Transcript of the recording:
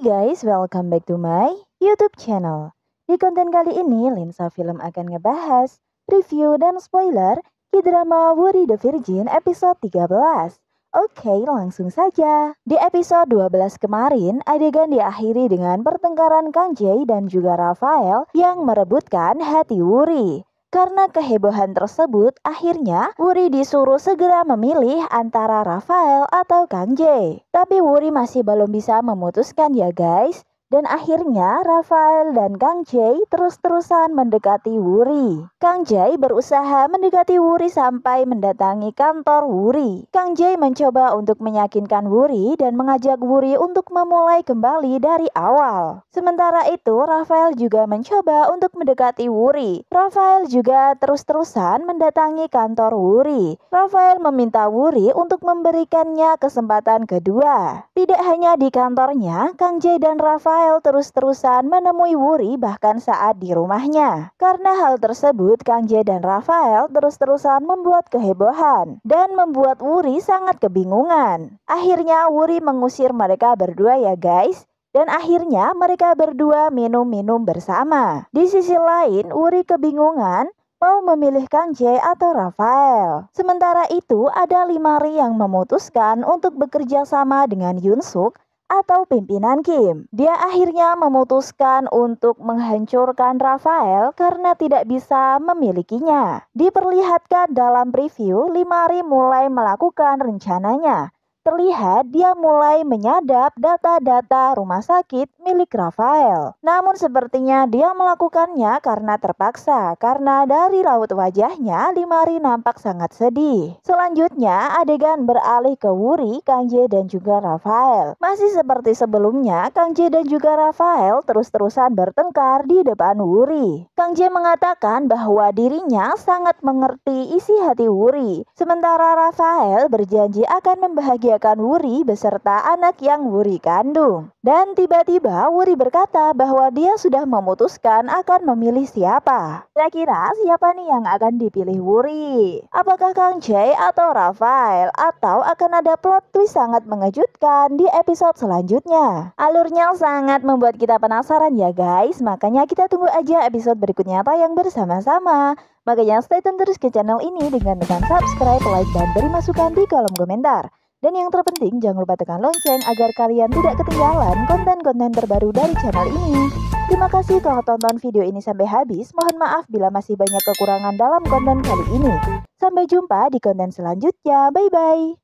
guys, welcome back to my YouTube channel. Di konten kali ini, Lensa Film akan ngebahas review dan spoiler di drama Worry the Virgin episode 13. Oke, langsung saja. Di episode 12 kemarin, adegan diakhiri dengan pertengkaran Kang Jae dan juga Rafael yang merebutkan hati Wuri. Karena kehebohan tersebut, akhirnya Wuri disuruh segera memilih antara Rafael atau Kang J. Tapi Wuri masih belum bisa memutuskan ya guys. Dan akhirnya Rafael dan Kang Jai terus-terusan mendekati Wuri. Kang Jai berusaha mendekati Wuri sampai mendatangi kantor Wuri. Kang Jai mencoba untuk meyakinkan Wuri dan mengajak Wuri untuk memulai kembali dari awal. Sementara itu Rafael juga mencoba untuk mendekati Wuri. Rafael juga terus-terusan mendatangi kantor Wuri. Rafael meminta Wuri untuk memberikannya kesempatan kedua. Tidak hanya di kantornya, Kang Jai dan Rafael Rafael terus-terusan menemui Wuri bahkan saat di rumahnya. Karena hal tersebut, Kang Jae dan Rafael terus-terusan membuat kehebohan dan membuat Wuri sangat kebingungan. Akhirnya Wuri mengusir mereka berdua ya guys dan akhirnya mereka berdua minum-minum bersama. Di sisi lain, Wuri kebingungan mau memilih Kang Jae atau Rafael. Sementara itu, ada Limari yang memutuskan untuk bekerja sama dengan Yunsuk atau pimpinan Kim. Dia akhirnya memutuskan untuk menghancurkan Rafael karena tidak bisa memilikinya. Diperlihatkan dalam preview, Limari mulai melakukan rencananya terlihat dia mulai menyadap data-data rumah sakit milik Rafael. Namun sepertinya dia melakukannya karena terpaksa karena dari raut wajahnya Limari nampak sangat sedih. Selanjutnya adegan beralih ke Wuri, Kangje dan juga Rafael. Masih seperti sebelumnya, Kangje dan juga Rafael terus-terusan bertengkar di depan Wuri. Kangje mengatakan bahwa dirinya sangat mengerti isi hati Wuri, sementara Rafael berjanji akan membahagiakan akan Wuri beserta anak yang Wuri kandung. Dan tiba-tiba Wuri berkata bahwa dia sudah memutuskan akan memilih siapa. Kira-kira siapa nih yang akan dipilih Wuri? Apakah Kang Jay atau Rafael? Atau akan ada plot twist sangat mengejutkan di episode selanjutnya? Alurnya sangat membuat kita penasaran ya guys, makanya kita tunggu aja episode berikutnya tayang bersama-sama. Makanya stay tune terus ke channel ini dengan tekan subscribe, like, dan beri masukan di kolom komentar. Dan yang terpenting jangan lupa tekan lonceng agar kalian tidak ketinggalan konten-konten terbaru dari channel ini. Terima kasih telah tonton video ini sampai habis, mohon maaf bila masih banyak kekurangan dalam konten kali ini. Sampai jumpa di konten selanjutnya, bye-bye.